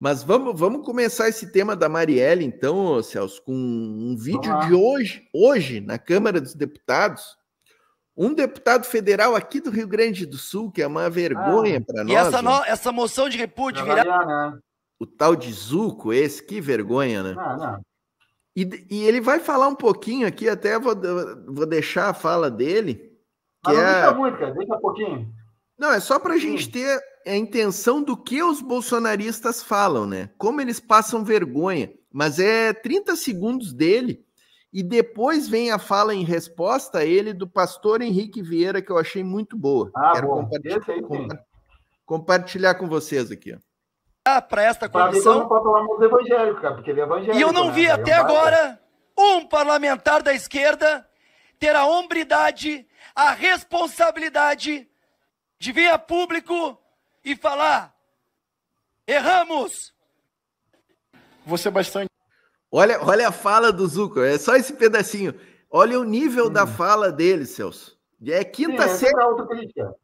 Mas vamos, vamos começar esse tema da Marielle, então, Celso, com um vídeo Olá. de hoje, hoje, na Câmara dos Deputados. Um deputado federal aqui do Rio Grande do Sul, que é uma ah, vergonha ah, para nós. E essa, no, essa moção de repúdio virar. Né? O tal de Zuco, esse, que vergonha, né? Ah, não. E, e, ele vai falar um pouquinho aqui, até vou, vou deixar a fala dele. Que Mas não é... deixa muito, cara, deixa um pouquinho. Não, é só para a gente ter é a intenção do que os bolsonaristas falam, né? Como eles passam vergonha. Mas é 30 segundos dele e depois vem a fala em resposta a ele do pastor Henrique Vieira, que eu achei muito boa. Ah, Quero bom. Compartilhar, aí, compa compartilhar, com vocês aqui. Ó. Ah, para esta comissão. falar cara, porque é E eu não né? vi até agora um parlamentar da esquerda ter a hombridade, a responsabilidade de vir a público e falar: erramos. Você é bastante. Olha, olha a fala do Zucco, é só esse pedacinho. Olha o nível hum. da fala dele, Celso. É quinta Sim, é série. É autocrítica.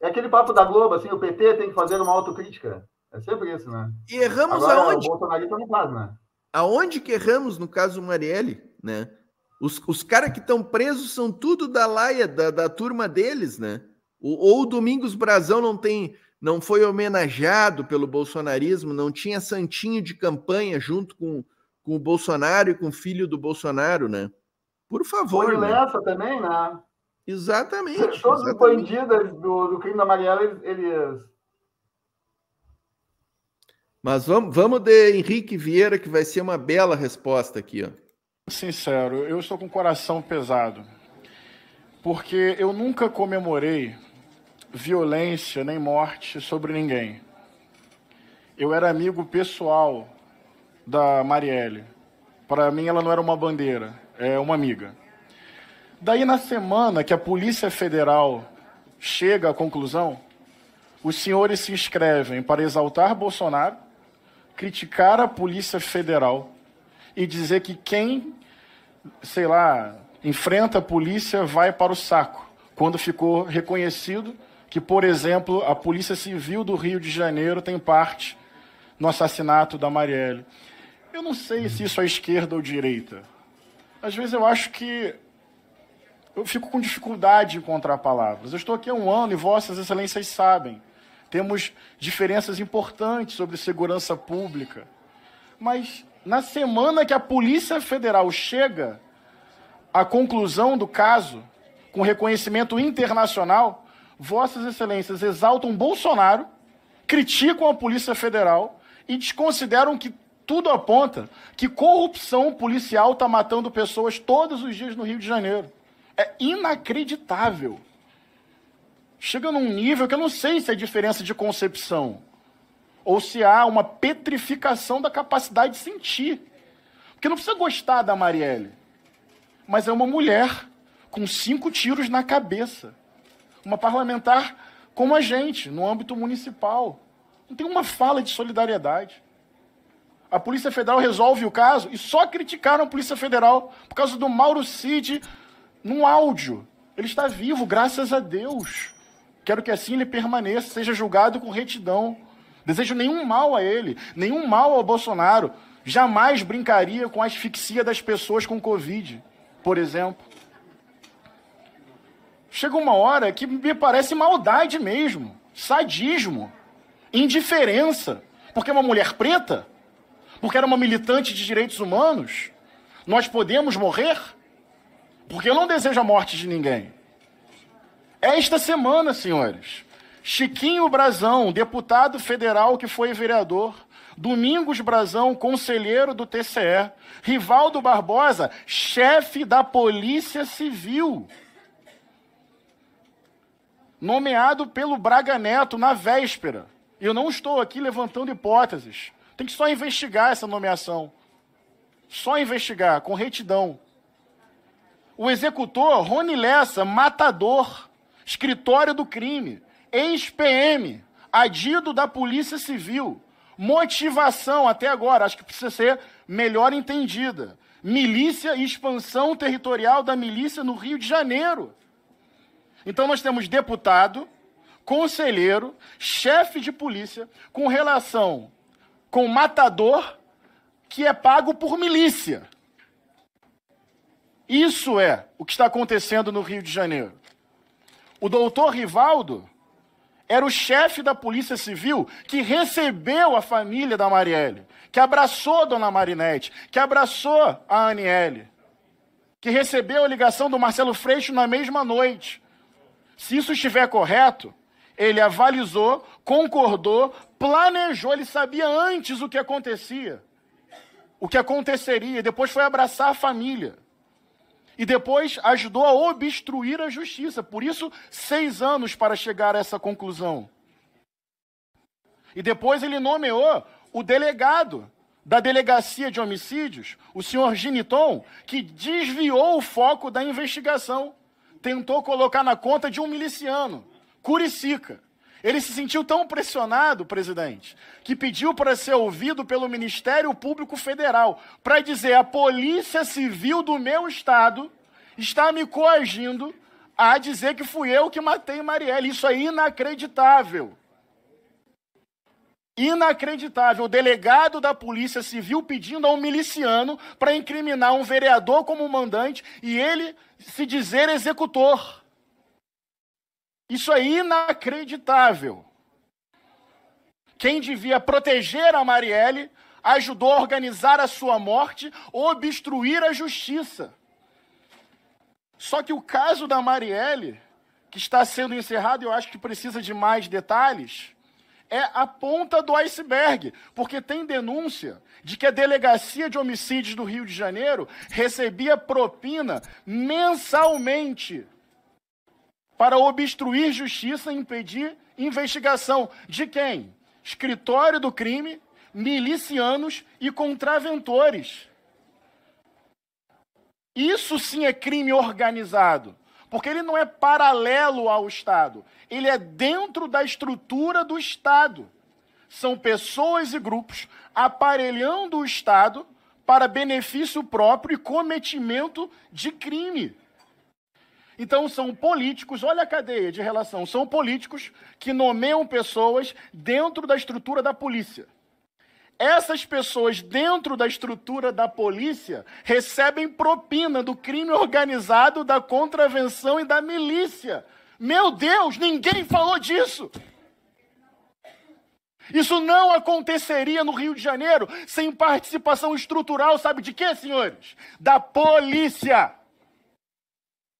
É aquele papo da Globo, assim, o PT tem que fazer uma autocrítica. É sempre isso, né? E erramos Agora, aonde? O não faz, né? Aonde que erramos, no caso Marielle, né? Os, os caras que estão presos são tudo da laia, da, da turma deles, né? O, ou o Domingos Brazão não tem não foi homenageado pelo bolsonarismo, não tinha santinho de campanha junto com, com o Bolsonaro e com o filho do Bolsonaro, né? Por favor. Foi né? também, né? Exatamente. Todos exatamente. os bandidos do, do crime da Mariela, eles. Mas vamos, vamos de Henrique Vieira, que vai ser uma bela resposta aqui, ó. Sincero, eu estou com o coração pesado. Porque eu nunca comemorei violência nem morte sobre ninguém. Eu era amigo pessoal da Marielle. Para mim, ela não era uma bandeira, é uma amiga. Daí, na semana que a Polícia Federal chega à conclusão, os senhores se inscrevem para exaltar Bolsonaro, criticar a Polícia Federal e dizer que quem, sei lá, enfrenta a polícia vai para o saco, quando ficou reconhecido que, por exemplo, a Polícia Civil do Rio de Janeiro tem parte no assassinato da Marielle. Eu não sei se isso é esquerda ou direita. Às vezes eu acho que eu fico com dificuldade de encontrar palavras. Eu estou aqui há um ano e vossas excelências sabem. Temos diferenças importantes sobre segurança pública. Mas na semana que a Polícia Federal chega à conclusão do caso, com reconhecimento internacional, Vossas Excelências exaltam Bolsonaro, criticam a Polícia Federal e desconsideram que tudo aponta que corrupção policial está matando pessoas todos os dias no Rio de Janeiro. É inacreditável. Chega num nível que eu não sei se é diferença de concepção ou se há uma petrificação da capacidade de sentir. Porque não precisa gostar da Marielle, mas é uma mulher com cinco tiros na cabeça uma parlamentar como a gente, no âmbito municipal. Não tem uma fala de solidariedade. A Polícia Federal resolve o caso e só criticaram a Polícia Federal por causa do Mauro Cid num áudio. Ele está vivo, graças a Deus. Quero que assim ele permaneça, seja julgado com retidão. Desejo nenhum mal a ele, nenhum mal ao Bolsonaro. Jamais brincaria com a asfixia das pessoas com Covid, por exemplo chega uma hora que me parece maldade mesmo, sadismo, indiferença. Porque é uma mulher preta, porque era uma militante de direitos humanos, nós podemos morrer? Porque eu não desejo a morte de ninguém. É esta semana, senhores, Chiquinho Brazão, deputado federal que foi vereador, Domingos Brazão, conselheiro do TCE, Rivaldo Barbosa, chefe da Polícia Civil nomeado pelo Braga Neto na véspera. Eu não estou aqui levantando hipóteses. Tem que só investigar essa nomeação. Só investigar, com retidão. O executor, Rony Lessa, matador, escritório do crime, ex-PM, adido da Polícia Civil. Motivação, até agora, acho que precisa ser melhor entendida. Milícia e expansão territorial da milícia no Rio de Janeiro. Então nós temos deputado, conselheiro, chefe de polícia com relação com matador que é pago por milícia. Isso é o que está acontecendo no Rio de Janeiro. O doutor Rivaldo era o chefe da Polícia Civil que recebeu a família da Marielle, que abraçou a Dona Marinette, que abraçou a Aniele, que recebeu a ligação do Marcelo Freixo na mesma noite. Se isso estiver correto, ele avalizou, concordou, planejou, ele sabia antes o que acontecia, o que aconteceria, depois foi abraçar a família. E depois ajudou a obstruir a justiça. Por isso, seis anos para chegar a essa conclusão. E depois ele nomeou o delegado da delegacia de homicídios, o senhor Giniton, que desviou o foco da investigação tentou colocar na conta de um miliciano, Curicica. Ele se sentiu tão pressionado, presidente, que pediu para ser ouvido pelo Ministério Público Federal para dizer: a Polícia Civil do meu estado está me coagindo a dizer que fui eu que matei Marielle. Isso é inacreditável. Inacreditável. O delegado da Polícia Civil pedindo a um miliciano para incriminar um vereador como mandante e ele se dizer executor. Isso é inacreditável. Quem devia proteger a Marielle ajudou a organizar a sua morte, obstruir a justiça. Só que o caso da Marielle, que está sendo encerrado, eu acho que precisa de mais detalhes é a ponta do iceberg, porque tem denúncia de que a Delegacia de Homicídios do Rio de Janeiro recebia propina mensalmente para obstruir justiça e impedir investigação de quem? Escritório do crime, milicianos e contraventores. Isso sim é crime organizado. Porque ele não é paralelo ao Estado, ele é dentro da estrutura do Estado. São pessoas e grupos aparelhando o Estado para benefício próprio e cometimento de crime. Então são políticos, olha a cadeia de relação, são políticos que nomeiam pessoas dentro da estrutura da polícia essas pessoas dentro da estrutura da polícia recebem propina do crime organizado, da contravenção e da milícia. Meu Deus, ninguém falou disso. Isso não aconteceria no Rio de Janeiro sem participação estrutural, sabe de quê, senhores? Da polícia.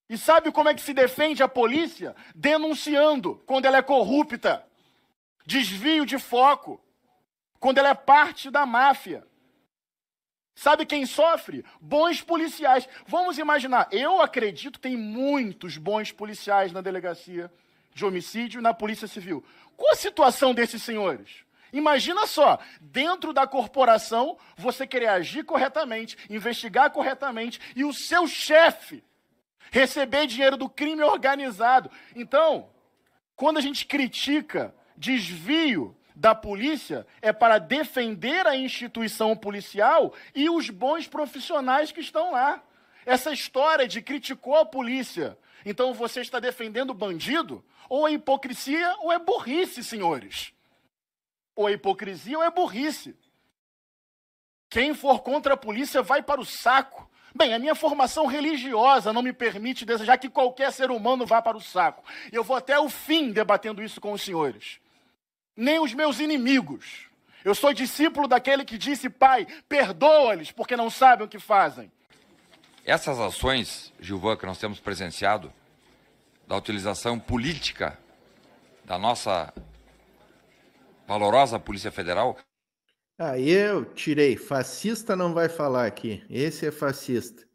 E sabe como é que se defende a polícia? Denunciando quando ela é corrupta. Desvio de foco quando ela é parte da máfia. Sabe quem sofre? Bons policiais. Vamos imaginar, eu acredito que tem muitos bons policiais na delegacia de homicídio e na polícia civil. Qual a situação desses senhores? Imagina só, dentro da corporação, você querer agir corretamente, investigar corretamente e o seu chefe receber dinheiro do crime organizado. Então, quando a gente critica desvio da polícia é para defender a instituição policial e os bons profissionais que estão lá. Essa história de criticou a polícia, então você está defendendo o bandido? Ou é hipocrisia ou é burrice, senhores? Ou é hipocrisia ou é burrice. Quem for contra a polícia vai para o saco. Bem, a minha formação religiosa não me permite desejar que qualquer ser humano vá para o saco. Eu vou até o fim debatendo isso com os senhores nem os meus inimigos. Eu sou discípulo daquele que disse, Pai, perdoa-lhes, porque não sabem o que fazem. Essas ações, Gilvan, que nós temos presenciado, da utilização política da nossa valorosa Polícia Federal. Aí ah, eu tirei. Fascista não vai falar aqui. Esse é fascista.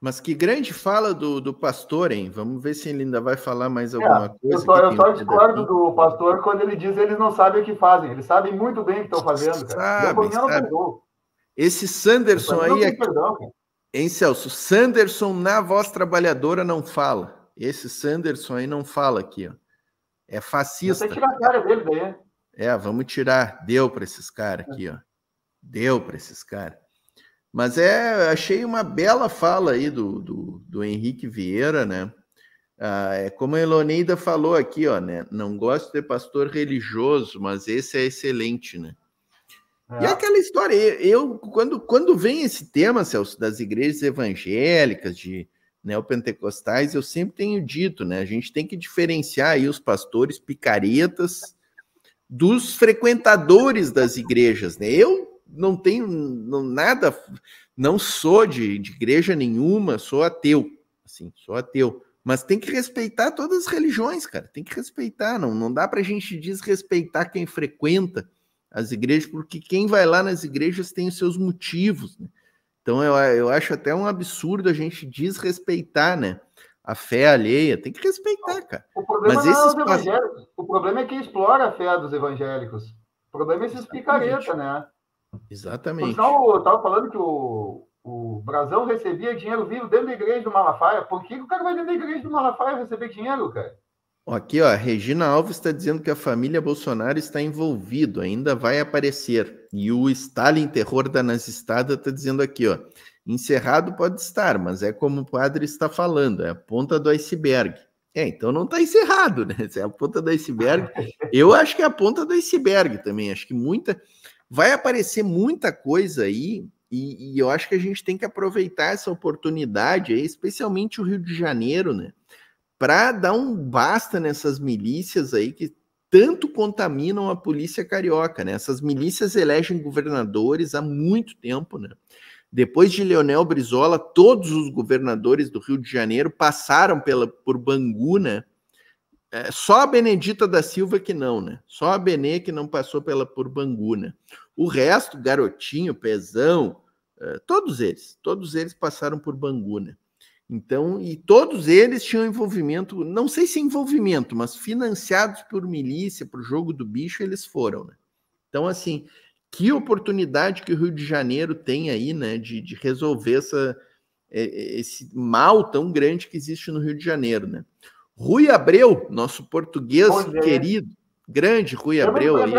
Mas que grande fala do, do pastor, hein? Vamos ver se ele ainda vai falar mais é, alguma é, coisa. Eu só, eu só discordo do pastor quando ele diz que eles não sabem o que fazem. Eles sabem muito bem o que estão fazendo. Cara. Sabe, sabe. Esse Sanderson aí. perdão, hein, Celso? Sanderson na voz trabalhadora não fala. Esse Sanderson aí não fala aqui, ó. É fascista. Você tira a cara dele daí. É, vamos tirar. Deu para esses caras aqui, ó. Deu para esses caras. Mas é, achei uma bela fala aí do, do, do Henrique Vieira, né? Ah, é como a Eloneida falou aqui, ó, né? Não gosto de pastor religioso, mas esse é excelente, né? É. E aquela história, eu quando, quando vem esse tema, Celso, das igrejas evangélicas, de neopentecostais, eu sempre tenho dito, né? A gente tem que diferenciar aí os pastores picaretas dos frequentadores das igrejas, né? Eu não tenho não, nada, não sou de, de igreja nenhuma, sou ateu, assim, sou ateu. Mas tem que respeitar todas as religiões, cara. Tem que respeitar. Não, não dá para a gente desrespeitar quem frequenta as igrejas, porque quem vai lá nas igrejas tem os seus motivos. Né? Então eu, eu acho até um absurdo a gente desrespeitar, né? A fé alheia. Tem que respeitar, cara. O problema Mas é esses é os evangélicos. O problema é quem explora a fé dos evangélicos. O problema é esses picareta, né? Exatamente. Então, eu estava falando que o, o Brasão recebia dinheiro vivo dentro da igreja do Malafaia. Por que o cara vai dentro da igreja do Malafaia receber dinheiro, cara? Aqui, ó, Regina Alves está dizendo que a família Bolsonaro está envolvido, ainda vai aparecer. E o Stalin Terror da Nazistada está dizendo aqui, ó, encerrado pode estar, mas é como o padre está falando, é a ponta do iceberg. É, então não está encerrado, né? É a ponta do iceberg. Eu acho que é a ponta do iceberg também. Acho que muita, Vai aparecer muita coisa aí, e, e eu acho que a gente tem que aproveitar essa oportunidade, aí, especialmente o Rio de Janeiro, né? Para dar um basta nessas milícias aí que tanto contaminam a polícia carioca, né? Essas milícias elegem governadores há muito tempo, né? Depois de Leonel Brizola, todos os governadores do Rio de Janeiro passaram pela, por Bangu, né? É, só a Benedita da Silva que não, né? Só a Benê que não passou pela por Bangu, né? O resto, Garotinho, Pezão, é, todos eles, todos eles passaram por Bangu, né? Então, e todos eles tinham envolvimento, não sei se envolvimento, mas financiados por milícia, por jogo do bicho, eles foram, né? Então, assim, que oportunidade que o Rio de Janeiro tem aí, né, de, de resolver essa, é, é, esse mal tão grande que existe no Rio de Janeiro, né? Rui Abreu, nosso português é? querido, grande Rui Abreu. Aí.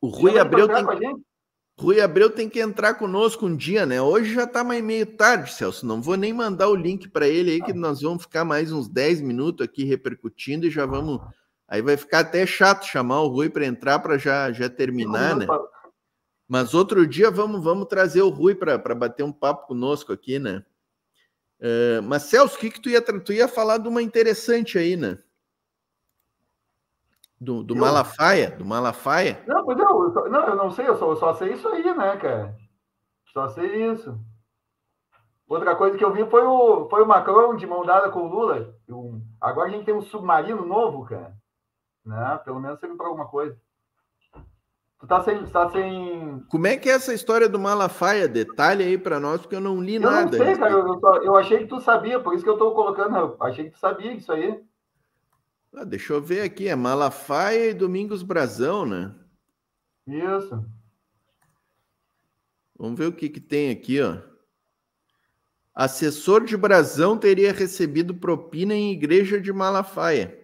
O Rui Abreu tem. Rui Abreu tem que entrar conosco um dia, né? Hoje já tá mais meio tarde, Celso. Não vou nem mandar o link para ele aí, que nós vamos ficar mais uns 10 minutos aqui repercutindo e já vamos. Aí vai ficar até chato chamar o Rui para entrar para já, já terminar, né? Mas outro dia vamos, vamos trazer o Rui para bater um papo conosco aqui, né? Uh, mas Celso, o que, que tu ia tu ia falar de uma interessante aí, né? Do, do eu... Malafaia, do Malafaia. Não, mas não, eu, não, eu não sei, eu só, só sei isso aí, né, cara? Só sei isso. Outra coisa que eu vi foi o, foi o Macron de mão dada com o Lula. Eu, agora a gente tem um submarino novo, cara. Né? Pelo menos serve para alguma coisa. Tu tá sem, tá sem. Como é que é essa história do Malafaia? Detalhe aí para nós, porque eu não li eu nada. Não sei, cara, eu, só, eu, achei que tu sabia, por isso que eu tô colocando. Eu achei que tu sabia isso aí. Ah, deixa eu ver aqui, é Malafaia e Domingos Brazão, né? Isso. Vamos ver o que, que tem aqui, ó. Assessor de Brazão teria recebido propina em igreja de Malafaia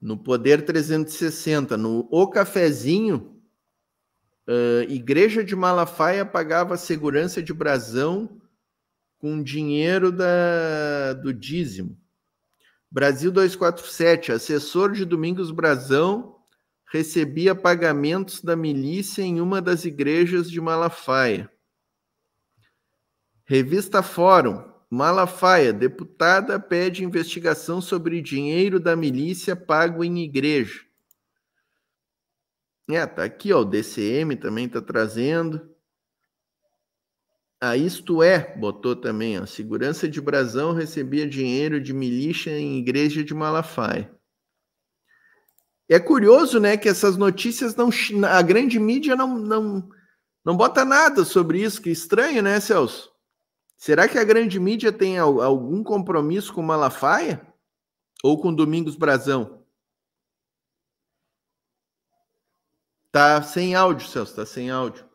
no Poder 360, no O Cafezinho, uh, Igreja de Malafaia pagava segurança de brasão com dinheiro da, do dízimo. Brasil 247, assessor de Domingos Brazão, recebia pagamentos da milícia em uma das igrejas de Malafaia. Revista Fórum, Malafaia, deputada pede investigação sobre dinheiro da milícia pago em igreja. É, tá aqui, ó, o DCM também tá trazendo. A ah, Isto É botou também, ó, segurança de Brasão recebia dinheiro de milícia em igreja de Malafaia. É curioso, né, que essas notícias não a grande mídia não não não bota nada sobre isso, que estranho, né, Celso? Será que a grande mídia tem algum compromisso com Malafaia? Ou com Domingos Brazão? Tá sem áudio, Celso, tá sem áudio.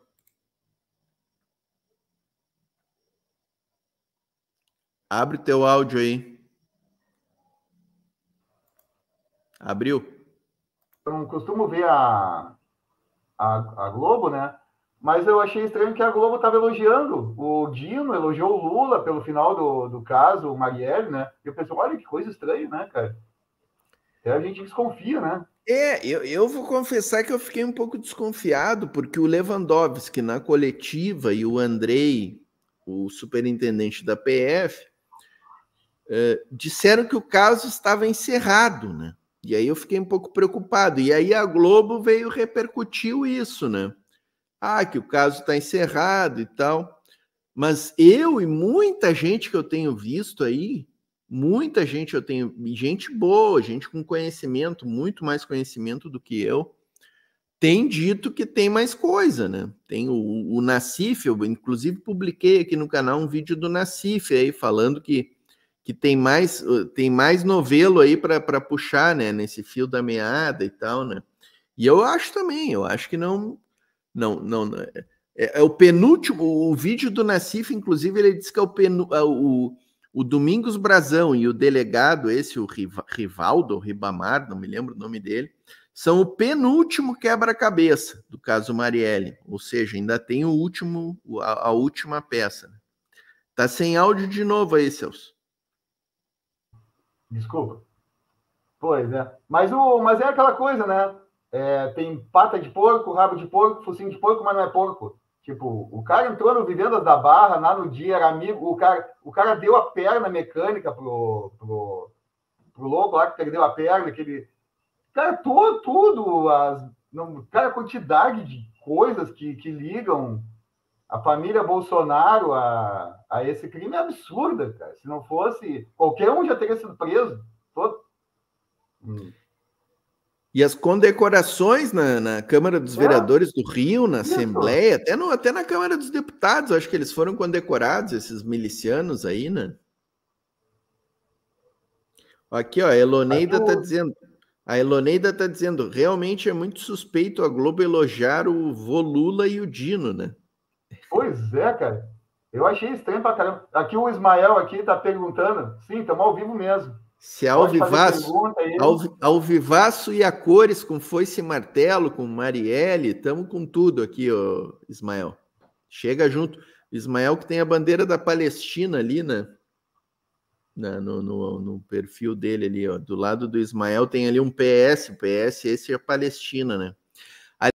Abre teu áudio aí. Abriu. Eu não costumo ver a, a, a Globo, né? Mas eu achei estranho que a Globo estava elogiando. O Dino elogiou o Lula pelo final do, do caso, o Marielle, né? E eu pensei, olha que coisa estranha, né, cara? É a gente desconfia, né? É, eu, eu vou confessar que eu fiquei um pouco desconfiado, porque o Lewandowski na coletiva e o Andrei, o superintendente da PF, eh, disseram que o caso estava encerrado, né? E aí eu fiquei um pouco preocupado. E aí a Globo veio repercutiu isso, né? ah, que o caso está encerrado e tal. Mas eu e muita gente que eu tenho visto aí, muita gente eu tenho, gente boa, gente com conhecimento, muito mais conhecimento do que eu, tem dito que tem mais coisa, né? Tem o, o Nacif, eu inclusive publiquei aqui no canal um vídeo do Nacif aí falando que, que tem mais uh, tem mais novelo aí para puxar, né? Nesse fio da meada e tal, né? E eu acho também, eu acho que não não, não, não. É, é, é o penúltimo. O vídeo do Nassif, inclusive, ele diz que é o, penu, é o, o Domingos Brazão e o delegado, esse, o Rivaldo, Ribamar, não me lembro o nome dele, são o penúltimo quebra-cabeça do caso Marielle. Ou seja, ainda tem o último, a, a última peça. Tá sem áudio de novo aí, Celso. Desculpa. Pois é. Mas, o, mas é aquela coisa, né? é, tem pata de porco, rabo de porco, focinho de porco, mas não é porco. Tipo, o cara entrou no Vivendas da Barra, lá no dia, era amigo, o cara, o cara deu a perna mecânica pro, pro, pro louco lá que perdeu a perna, aquele Cara, tudo, tudo as, não, cara, a quantidade de coisas que, que ligam a família Bolsonaro a, a esse crime é absurda, cara. Se não fosse, qualquer um já teria sido preso. Todo... Hum. E as condecorações na, na Câmara dos Vereadores do Rio, na Assembleia, até, no, até na Câmara dos Deputados, acho que eles foram condecorados, esses milicianos aí, né? Aqui, ó, a Eloneida está dizendo. A Eloneida está dizendo, realmente é muito suspeito a Globo elogiar o Volula e o Dino, né? Pois é, cara. Eu achei estranho pra caramba. Aqui o Ismael aqui está perguntando. Sim, estamos ao vivo mesmo. Se ao vivaço, ao, ao vivaço e a cores, com foice e martelo, com Marielle, estamos com tudo aqui, ó, Ismael. Chega junto. Ismael que tem a bandeira da Palestina ali, né? Na, no, no, no, perfil dele ali, ó. Do lado do Ismael tem ali um PS. PS esse é a Palestina, né?